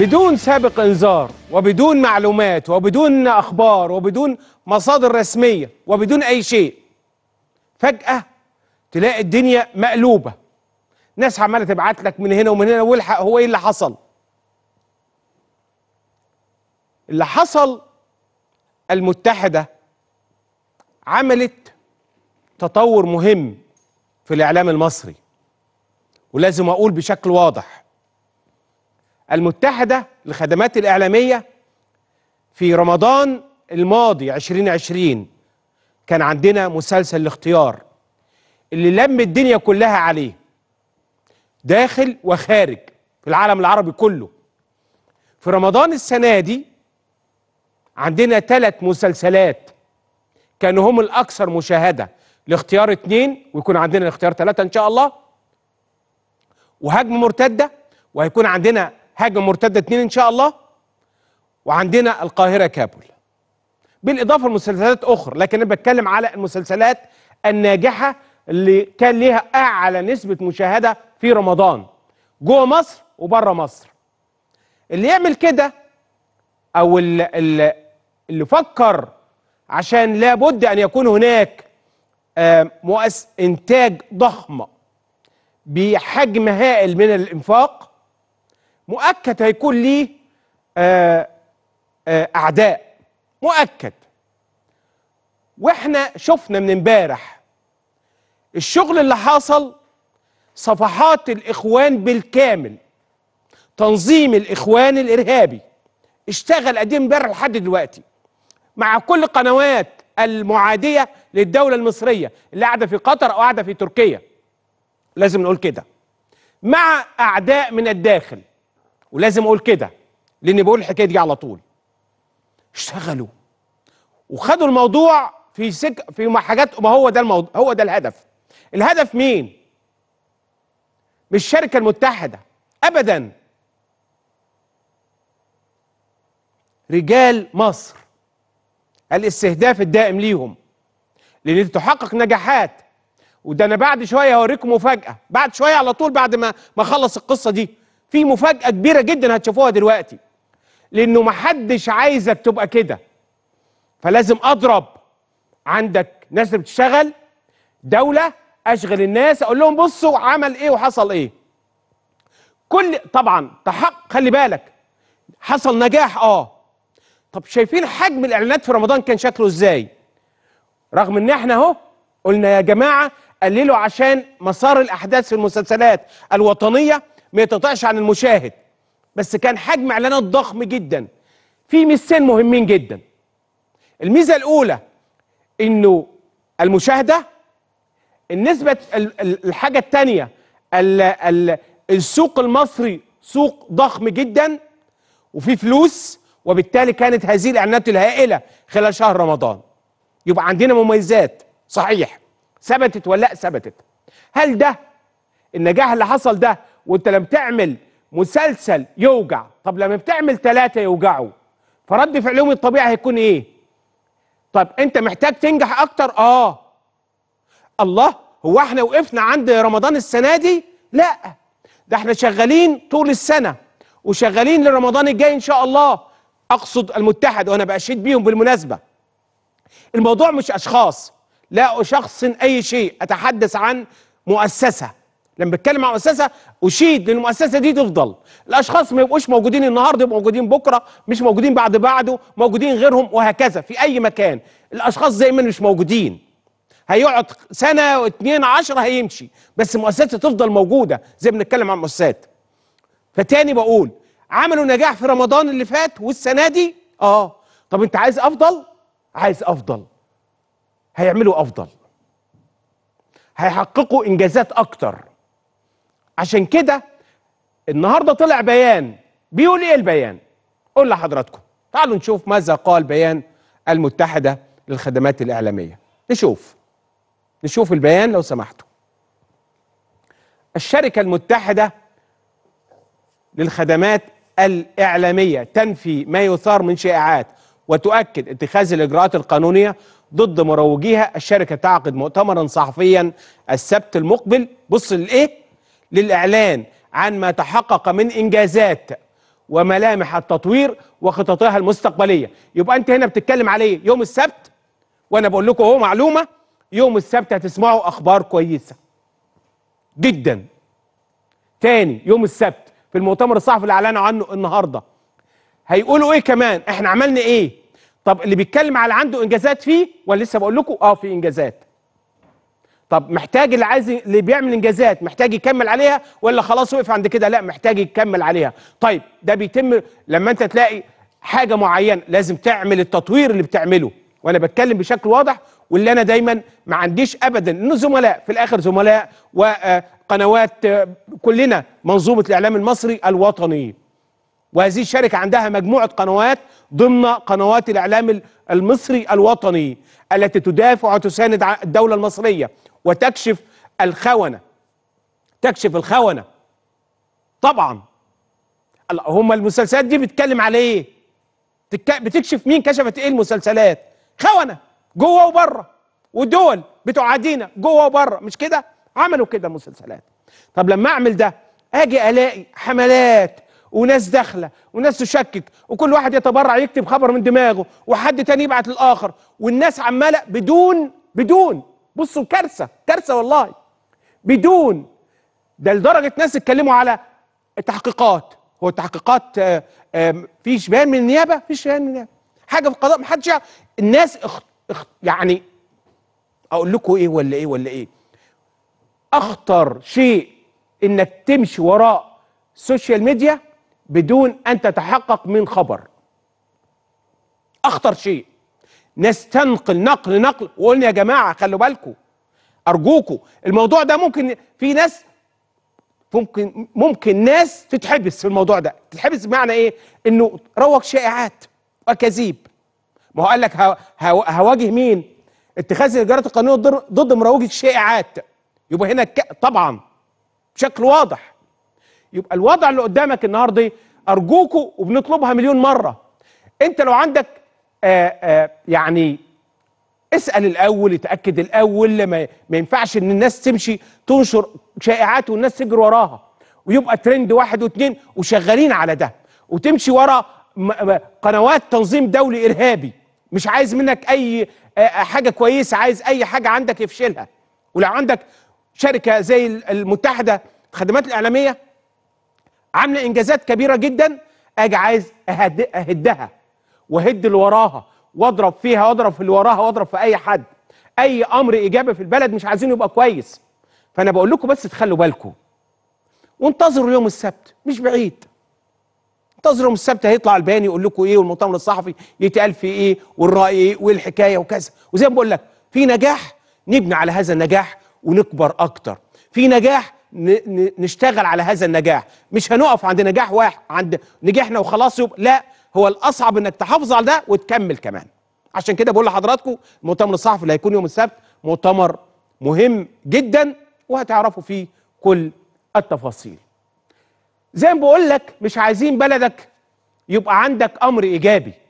بدون سابق انذار وبدون معلومات وبدون اخبار وبدون مصادر رسميه وبدون اي شيء فجاه تلاقي الدنيا مقلوبه ناس عماله تبعت لك من هنا ومن هنا والحق هو ايه اللي حصل اللي حصل المتحده عملت تطور مهم في الاعلام المصري ولازم اقول بشكل واضح المتحدة للخدمات الإعلامية في رمضان الماضي 2020 كان عندنا مسلسل الاختيار اللي لم الدنيا كلها عليه داخل وخارج في العالم العربي كله في رمضان السنة دي عندنا ثلاث مسلسلات كانوا هم الأكثر مشاهدة الاختيار اتنين ويكون عندنا الاختيار ثلاثة إن شاء الله وهجم مرتدة وهيكون عندنا هجمه مرتده اتنين ان شاء الله وعندنا القاهره كابول بالاضافه لمسلسلات اخرى لكن انا بتكلم على المسلسلات الناجحه اللي كان ليها اعلى نسبه مشاهده في رمضان جوه مصر وبره مصر اللي يعمل كده او اللي, اللي فكر عشان لابد ان يكون هناك آه، مؤس انتاج ضخمه بحجم هائل من الانفاق مؤكد هيكون ليه آه، آه، اعداء مؤكد واحنا شفنا من امبارح الشغل اللي حصل صفحات الاخوان بالكامل تنظيم الاخوان الارهابي اشتغل قديم امبارح لحد دلوقتي مع كل قنوات المعاديه للدوله المصريه اللي قاعده في قطر او قاعده في تركيا لازم نقول كده مع اعداء من الداخل ولازم اقول كده لاني بقول الحكايه دي على طول اشتغلوا وخدوا الموضوع في سك في حاجات ما هو ده الموضوع هو ده الهدف الهدف مين مش الشركه المتحده ابدا رجال مصر الاستهداف الدائم ليهم لتحقق نجاحات وده انا بعد شويه هوريكم مفاجاه بعد شويه على طول بعد ما ما اخلص القصه دي في مفاجأة كبيرة جدا هتشوفوها دلوقتي لأنه محدش عايزك تبقى كده فلازم أضرب عندك ناس بتشتغل دولة أشغل الناس أقول لهم بصوا عمل إيه وحصل إيه كل طبعا تحق خلي بالك حصل نجاح آه طب شايفين حجم الإعلانات في رمضان كان شكله إزاي رغم إن إحنا أهو قلنا يا جماعة قللوا عشان مسار الأحداث في المسلسلات الوطنية ما يتقطعش عن المشاهد بس كان حجم اعلانات ضخم جدا في ميزتين مهمين جدا الميزه الاولى انه المشاهده النسبه الحاجه الثانيه السوق المصري سوق ضخم جدا وفي فلوس وبالتالي كانت هذه الاعلانات الهائله خلال شهر رمضان يبقى عندنا مميزات صحيح ثبتت ولا لا ثبتت هل ده النجاح اللي حصل ده وانت لما تعمل مسلسل يوجع طب لما بتعمل ثلاثة يوجعوا فرد فعلهم الطبيعي هيكون ايه طب انت محتاج تنجح اكتر اه الله هو احنا وقفنا عند رمضان السنة دي لا ده احنا شغالين طول السنة وشغالين لرمضان الجاي ان شاء الله اقصد المتحد وانا بأشيد بيهم بالمناسبة الموضوع مش اشخاص لا شخص اي شيء اتحدث عن مؤسسة لما بتكلم عن مؤسسه اشيد للمؤسسه دي تفضل الاشخاص ما يبقوش موجودين النهارده يبقوا موجودين بكره مش موجودين بعد بعده موجودين غيرهم وهكذا في اي مكان الاشخاص زي ما مش موجودين هيقعد سنه واتنين عشرة هيمشي بس المؤسسه تفضل موجوده زي ما بنتكلم عن مؤسسات فتاني بقول عملوا نجاح في رمضان اللي فات والسنه دي اه طب انت عايز افضل عايز افضل هيعملوا افضل هيحققوا انجازات اكتر عشان كده النهارده طلع بيان بيقول ايه البيان؟ قول لحضراتكم تعالوا نشوف ماذا قال بيان المتحده للخدمات الاعلاميه نشوف نشوف البيان لو سمحتوا الشركه المتحده للخدمات الاعلاميه تنفي ما يثار من شائعات وتؤكد اتخاذ الاجراءات القانونيه ضد مروجيها الشركه تعقد مؤتمرا صحفيا السبت المقبل بص لايه للإعلان عن ما تحقق من إنجازات وملامح التطوير وخططها المستقبلية يبقى أنت هنا بتتكلم عليه إيه؟ يوم السبت وأنا بقول لكم أهو معلومة يوم السبت هتسمعوا أخبار كويسة جدا تاني يوم السبت في المؤتمر الصحفي اللي أعلنوا عنه النهاردة هيقولوا إيه كمان إحنا عملنا إيه طب اللي بيتكلم على عنده إنجازات فيه ولا لسه بقول لكم آه في إنجازات طب محتاج اللي عايز اللي بيعمل انجازات محتاج يكمل عليها ولا خلاص وقف عند كده لا محتاج يكمل عليها طيب ده بيتم لما انت تلاقي حاجه معينه لازم تعمل التطوير اللي بتعمله وانا بتكلم بشكل واضح واللي انا دايما ما عنديش ابدا انه زملاء في الاخر زملاء وقنوات آه، آه، كلنا منظومه الاعلام المصري الوطني وهذه الشركه عندها مجموعه قنوات ضمن قنوات الاعلام المصري الوطني التي تدافع وتساند الدوله المصريه وتكشف الخونه تكشف الخونه طبعا هم المسلسلات دي بتتكلم على ايه بتكشف مين كشفت ايه المسلسلات خونه جوه وبره ودول بتعادينا جوه وبره مش كده عملوا كده مسلسلات طب لما اعمل ده اجي الاقي حملات وناس داخله وناس تشكك وكل واحد يتبرع يكتب خبر من دماغه وحد تاني يبعت للاخر والناس عماله بدون بدون بصوا كارثه كارثه والله بدون ده لدرجه ناس اتكلموا على التحقيقات هو التحقيقات آه، آه، في بيان من النيابه في بيان من النيابه حاجه في القضاء محدش الناس اخت اخ... يعني اقول لكم ايه ولا ايه ولا ايه اخطر شيء انك تمشي وراء السوشيال ميديا بدون ان تتحقق من خبر اخطر شيء نستنقل نقل نقل وقلنا يا جماعه خلوا بالكم ارجوكم الموضوع ده ممكن في ناس ممكن ممكن ناس تتحبس في الموضوع ده تتحبس بمعنى ايه انه روج شائعات واكاذيب ما هو قال لك هواجه مين اتخاذ الاجراءات القانونيه ضد مروج الشائعات يبقى هنا طبعا بشكل واضح يبقى الوضع اللي قدامك النهارده ارجوكوا وبنطلبها مليون مره انت لو عندك آه، آه، يعني اسال الاول اتاكد الاول ما, ما ينفعش ان الناس تمشي تنشر شائعات والناس تجري وراها ويبقى ترند واحد واثنين وشغالين على ده وتمشي ورا قنوات تنظيم دولي ارهابي مش عايز منك اي آه، حاجه كويسه عايز اي حاجه عندك يفشلها ولو عندك شركه زي المتحده الخدمات الاعلاميه عامله انجازات كبيره جدا اجي عايز اهدها وهد اللي وراها واضرب فيها واضرب في اللي وراها واضرب في اي حد اي امر ايجابي في البلد مش عايزينه يبقى كويس فانا بقول لكم بس تخلوا بالكم وانتظروا يوم السبت مش بعيد انتظروا يوم السبت هيطلع البيان يقول لكم ايه والمؤتمر الصحفي يتقال فيه ايه والراي ايه والحكايه وكذا وزي ما بقول لك في نجاح نبني على هذا النجاح ونكبر اكتر في نجاح نشتغل على هذا النجاح مش هنقف عند نجاح واحد عند نجحنا وخلاص يبقى لا هو الاصعب انك تحافظ على ده وتكمل كمان عشان كده بقول لحضراتكم المؤتمر الصحفي اللي هيكون يوم السبت مؤتمر مهم جدا وهتعرفوا فيه كل التفاصيل زي ما بقول لك مش عايزين بلدك يبقى عندك امر ايجابي